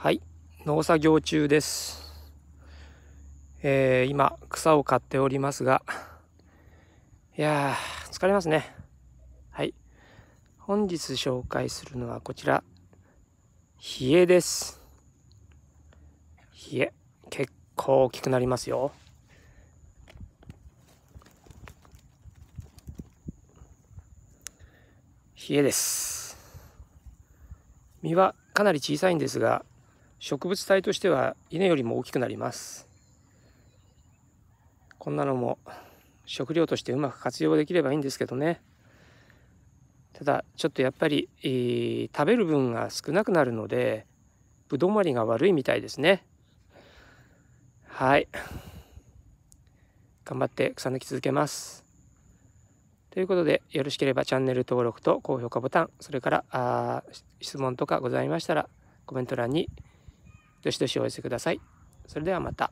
はい、農作業中です。えー、今、草を刈っておりますが、いやー、疲れますね。はい。本日紹介するのはこちら、冷えです。冷え、結構大きくなりますよ。冷えです。身はかなり小さいんですが、植物体としては稲よりも大きくなりますこんなのも食料としてうまく活用できればいいんですけどねただちょっとやっぱり、えー、食べる分が少なくなるのでぶどまりが悪いみたいですねはい頑張って草抜き続けますということでよろしければチャンネル登録と高評価ボタンそれからあ質問とかございましたらコメント欄にどしどしお寄せください。それではまた。